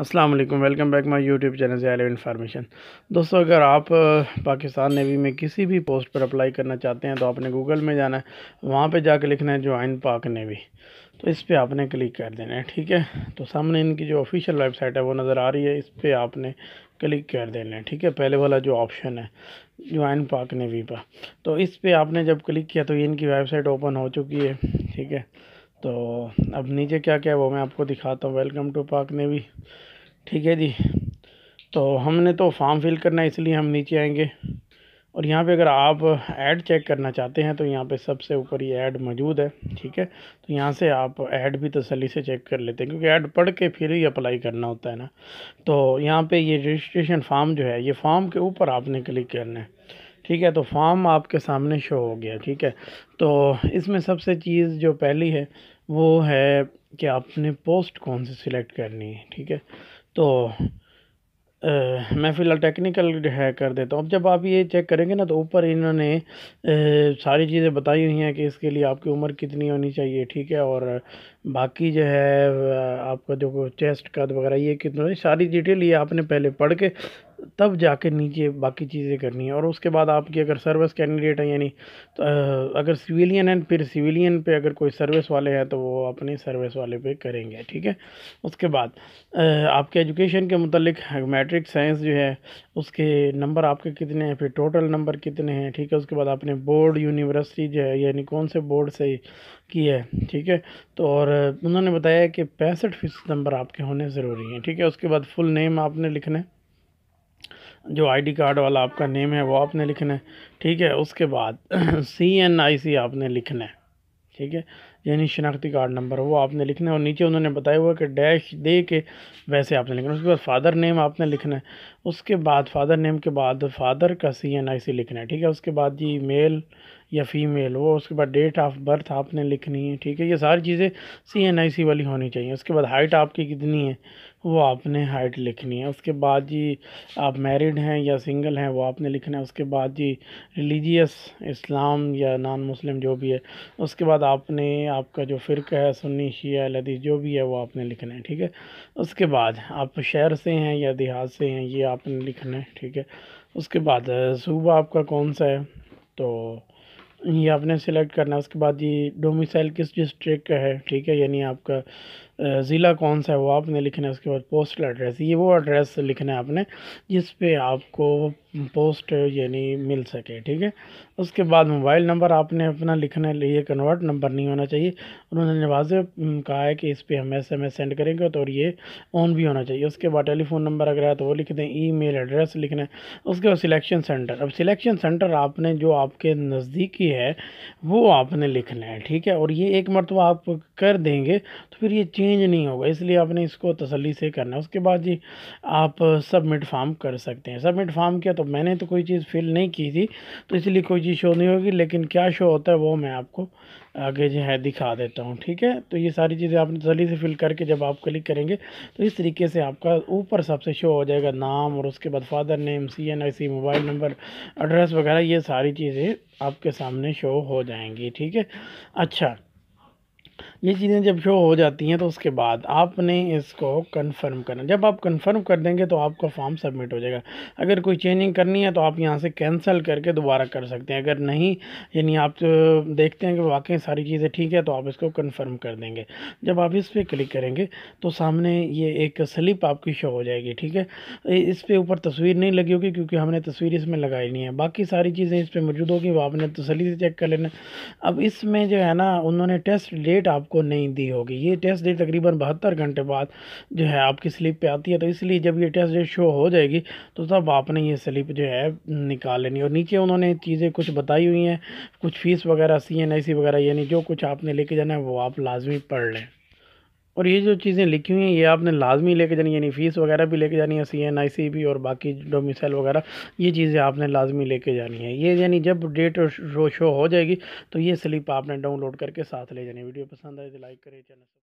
अस्सलाम वालेकुम welcome back my YouTube channel से एलिव इन्फॉर्मेशन दोस्तों अगर आप पाकिस्तान नेवी में किसी भी पोस्ट पर अप्लाई करना चाहते हैं तो आपने गूगल में जाना है वहाँ पे जाकर लिखना है ज्वाइन पाक नेवी तो इस पर आपने क्लिक कर देना है ठीक है तो सामने इनकी जो ऑफिशियल वेबसाइट है वो नज़र आ रही है इस पर आपने क्लिक कर देना है ठीक है पहले वाला जो ऑप्शन है ज्वाइन पाक नेवी पर तो इस पर आपने जब क्लिक किया तो इनकी वेबसाइट ओपन हो चुकी है ठीक है तो अब नीचे क्या क्या है वो मैं आपको दिखाता हूँ वेलकम टू पार्क ने भी ठीक है जी तो हमने तो फॉर्म फिल करना है इसलिए हम नीचे आएंगे और यहाँ पे अगर आप ऐड चेक करना चाहते हैं तो यहाँ पे सबसे ऊपर ये ऐड मौजूद है ठीक है तो यहाँ से आप ऐड भी तसली से चेक कर लेते हैं क्योंकि ऐड पढ़ के फिर ही अप्लाई करना होता है ना तो यहाँ पे ये रजिस्ट्रेशन फॉर्म जो है ये फॉर्म के ऊपर आपने क्लिक करना है ठीक है तो फॉर्म आपके सामने शो हो गया ठीक है तो इसमें सबसे चीज़ जो पहली है वो है कि आपने पोस्ट कौन सी सिलेक्ट करनी है ठीक है तो आ, मैं फ़िलहाल टेक्निकल है कर देता हूँ अब जब आप ये चेक करेंगे ना तो ऊपर इन्होंने आ, सारी चीज़ें बताई हुई हैं कि इसके लिए आपकी उम्र कितनी होनी चाहिए ठीक है और बाकी जो है आपका जो चेस्ट का वगैरह ये कितना सारी डिटेल ये आपने पहले पढ़ के तब जाके नीचे बाकी चीज़ें करनी है और उसके बाद आपकी अगर सर्विस कैंडिडेट है यानी तो अगर सिविलियन है फिर सिविलियन पे अगर कोई सर्विस वाले हैं तो वो अपने सर्विस वाले पे करेंगे ठीक है उसके बाद आपके एजुकेशन के मतलब मैट्रिक साइंस जो है उसके नंबर आपके कितने हैं फिर टोटल नंबर कितने हैं ठीक है उसके बाद आपने बोर्ड यूनिवर्सिटी जो है यानी कौन से बोर्ड से की है ठीक है तो और उन्होंने बताया कि पैंसठ फीसद नंबर आपके होने ज़रूरी हैं ठीक है उसके बाद फुल नेम आपने लिखना है जो आईडी कार्ड वाला आपका नेम है वो आपने लिखना है ठीक है उसके बाद सी एन आई सी आपने लिखना है ठीक है यानी शिनाख्ती कार्ड नंबर वो आपने लिखना है और नीचे उन्होंने बताया हुआ कि डैश दे के वैसे आपने लिखना है उसके बाद फादर नेम आपने लिखना है उसके बाद फादर नेम के बाद फादर का सी एन आई सी लिखना है ठीक है उसके बाद जी मेल या फीमेल वो उसके बाद डेट ऑफ बर्थ आपने लिखनी है ठीक है ये सारी चीज़ें सी एन आई सी वाली होनी चाहिए उसके बाद हाइट आपकी कितनी है वो आपने हाइट लिखनी है उसके बाद जी आप मैरिड हैं या सिंगल हैं वो आपने लिखना है उसके बाद जी रिलीजियस इस्लाम या नॉन मुस्लिम जो भी है उसके बाद आपने आपका जो फ़िरका है सुन्नी शिया लदीस जो भी है वो आपने लिखना है ठीक है उसके बाद आप शहर से हैं या देहात से हैं ये आपने लिखना है ठीक है उसके बाद सूबा आपका कौन सा है तो ये आपने सेलेक्ट करना है उसके बाद ये डोमिसाइल किस डिस्ट्रिक्ट का है ठीक है यानी आपका ज़िला कौन सा है वो आपने लिखना है उसके बाद पोस्टल एड्रेस ये वो एड्रेस लिखना है आपने जिस पे आपको पोस्ट यानी मिल सके ठीक है उसके बाद मोबाइल नंबर आपने अपना लिखना है ये कन्वर्ट नंबर नहीं होना चाहिए उन्होंने वाजह कहा है कि इस पर हम एस एम एस सेंड करेंगे तो और ये ऑन भी होना चाहिए उसके बाद टेलीफोन नंबर अगर है तो वो लिख दें ई मेल एड्रेस लिखना है उसके बाद सिलेक्शन सेंटर अब सिलेक्शन सेंटर आपने जो आपके नज़दीकी है वो आपने लिखना है ठीक है और ये एक मरतबा आप कर देंगे तो फिर ये चेंज नहीं होगा इसलिए आपने इसको तसल्ली से करना है उसके बाद जी आप सबमिट फार्म कर सकते हैं सबमिट फार्म किया तो मैंने तो कोई चीज़ फिल नहीं की थी तो इसलिए कोई चीज़ शो नहीं होगी लेकिन क्या शो होता है वो मैं आपको आगे जो है दिखा देता हूँ ठीक है तो ये सारी चीज़ें आपने तसली से फिल करके जब आप क्लिक करेंगे तो इस तरीके से आपका ऊपर सबसे शो हो जाएगा नाम और उसके बाद father name C N I C mobile number address वगैरह ये सारी चीज़ें आपके सामने शो हो जाएंगी ठीक है अच्छा ये चीज़ें जब शो हो जाती हैं तो उसके बाद आपने इसको कंफर्म करना जब आप कंफर्म कर देंगे तो आपका फॉर्म सबमिट हो जाएगा अगर कोई चेंजिंग करनी है तो आप यहाँ से कैंसिल करके दोबारा कर सकते हैं अगर नहीं यानी आप तो देखते हैं कि वाकई सारी चीज़ें ठीक है तो आप इसको कन्फर्म कर देंगे जब आप इस पर क्लिक करेंगे तो सामने ये एक स्लिप आपकी शो हो जाएगी ठीक है इस पर ऊपर तस्वीर नहीं लगी होगी क्योंकि हमने तस्वीर इसमें लगाई नहीं है बाकी सारी चीज़ें इस पर मौजूद होगी वो आपने तसली से चेक कर लेना अब इसमें जो है ना उन्होंने टेस्ट डेट आपको आपको नहीं दी होगी ये टेस्ट डेट तकरीबन बहत्तर घंटे बाद जो है आपकी स्लिप पे आती है तो इसलिए जब ये टेस्ट डेट शो हो जाएगी तो तब आपने ये स्लिप जो है निकाल लेनी और नीचे उन्होंने चीज़ें कुछ बताई हुई हैं कुछ फ़ीस वगैरह सी एन आई सी वगैरह यानी जो कुछ आपने लेके जाना है वो आप लाजमी पढ़ लें और ये जो चीज़ें लिखी हुई हैं ये आपने लाजमी लेके जानी यानी फ़ीस वगैरह भी लेके जानी है सी एन आई सी भी और बाकी डोमिसाइल वगैरह ये चीज़ें आपने लाजमी लेके जानी है ये यानी जब डेट शो शो हो जाएगी तो ये स्लिप आपने डाउनलोड करके साथ ले जानी वीडियो पसंद आए तो लाइक करें चैनल